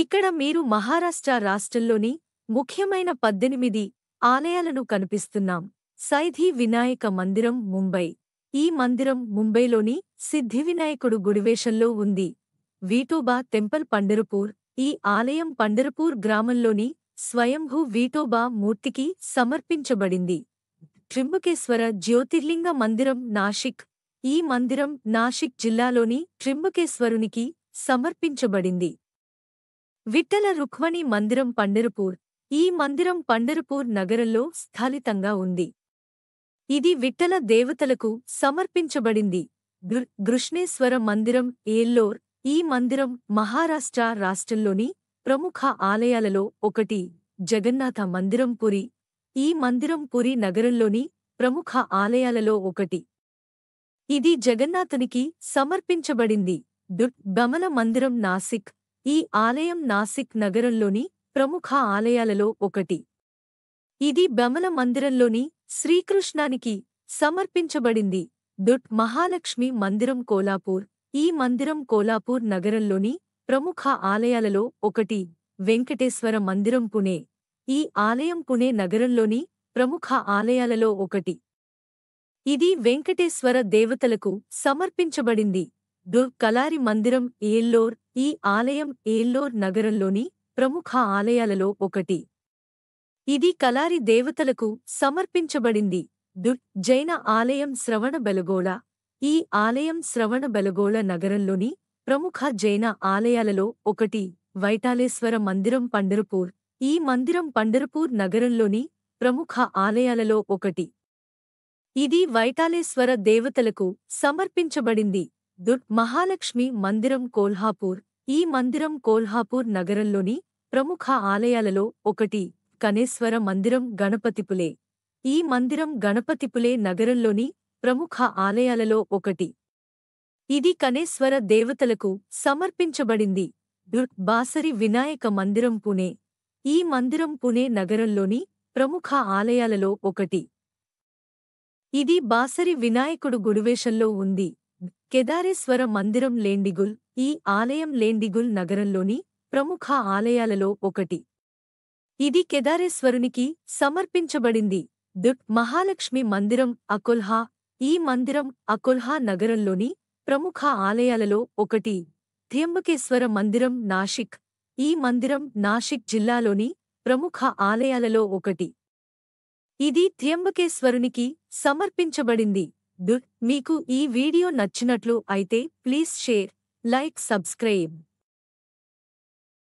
ఇక్కడ మీరు మహారాష్ట్ర రాష్ట్రంలోని ముఖ్యమైన పద్దెనిమిది ఆలయాలను కనిపిస్తున్నాం సైధి వినాయక మందిరం ముంబై ఈ మందిరం ముంబైలోని సిద్ధివినాయకుడు గుడివేషంలో ఉంది వీటోబా టెంపల్ పండరపూర్ ఈ ఆలయం పండరపూర్ గ్రామంలోని స్వయంభూ వీటోబా మూర్తికి సమర్పించబడింది త్రింబకేశ్వర జ్యోతిర్లింగ మందిరం నాషిక్ ఈ మందిరం నాషిక్ జిల్లాలోని త్రింబకేశ్వరునికి సమర్పించబడింది విట్టల రుక్మణి మందిరం పండరుపూర్ ఈ మందిరం పండరుపూర్ నగరంలో స్థలితంగా ఉంది ఇది విట్టల దేవతలకు సమర్పించబడింది గృష్ణేశ్వర మందిరం ఏల్లోర్ ఈ మందిరం మహారాష్ట్ర రాష్ట్రంలోని ప్రముఖ ఆలయాలలో ఒకటి జగన్నాథ మందిరం పురి ఈ మందిరం పురి నగరంలోని ప్రముఖ ఆలయాలలో ఒకటి ఇది జగన్నాథునికి సమర్పించబడింది దుట్ గమల మందిరం నాసిక్ ఈ ఆలయం నాసిక్ నగరంలోని ప్రముఖ ఆలయాలలో ఒకటి ఇది బమల మందిరంలోని శ్రీకృష్ణానికి సమర్పించబడింది దుట్ మహాలక్ష్మి మందిరం కోలాపూర్ ఈ మందిరం కోలాపూర్ నగరంలోని ప్రముఖ ఆలయాలలో ఒకటి వెంకటేశ్వర మందిరం పుణే ఈ ఆలయం పుణే నగరంలోని ప్రముఖ ఆలయాలలో ఒకటి ఇది వెంకటేశ్వర దేవతలకు సమర్పించబడింది దుర్గ్ కలారి మందిరం ఏల్లోర్ ఈ ఆలయం ఏల్లోర్ నగరంలోని ప్రముఖ ఆలయాలలో ఒకటి ఇది కలారి దేవతలకు సమర్పించబడింది దుర్గ్ జైన ఆలయం శ్రవణ బెలగోళ ఈ ఆలయం శ్రవణ బెలగోళ నగరంలోని ప్రముఖ జైన ఆలయాలలో ఒకటి వైటాలేశ్వర మందిరం పండరపూర్ ఈ మందిరం పండరపూర్ నగరంలోని ప్రముఖ ఆలయాలలో ఒకటి ఇది వైటాలేశ్వర దేవతలకు సమర్పించబడింది దుర్ మహాలక్ష్మి మందిరం కోల్హాపూర్ ఈ మందిరం కోల్హాపూర్ నగరంలోని ప్రముఖ ఆలయాలలో ఒకటి కనేశ్వర మందిరం గణపతిపులే ఈ మందిరం గణపతిపులే నగరంలోని ప్రముఖ ఆలయాలలో ఒకటి ఇది కనేశ్వర దేవతలకు సమర్పించబడింది దుట్ బాసరి వినాయక మందిరం పుణే ఈ మందిరం పుణే నగరంలోని ప్రముఖ ఆలయాలలో ఒకటి ఇది బాసరి వినాయకుడు గుడివేషంలో ఉంది కేదారేశ్వర మందిరం లేండిగుల్ ఈ ఆలయం లేండిగుల్ నగరంలోని ప్రముఖ ఆలయాలలో ఒకటి ఇది కేదారేశ్వరునికి సమర్పించబడింది దుట్ మహాలక్ష్మి మందిరం అకుల్హా ఈ మందిరం అకుల్హా నగరంలోని ప్రముఖ ఆలయాలలో ఒకటి త్ర్యంబకేశ్వర మందిరం నాషిక్ ఈ మందిరం నాషిక్ జిల్లాలోని ప్రముఖ ఆలయాలలో ఒకటి ఇది త్ర్యంబకేశ్వరునికి సమర్పించబడింది మీకు ఈ వీడియో నచ్చినట్లు అయితే ప్లీజ్ షేర్ లైక్ సబ్స్క్రైబ్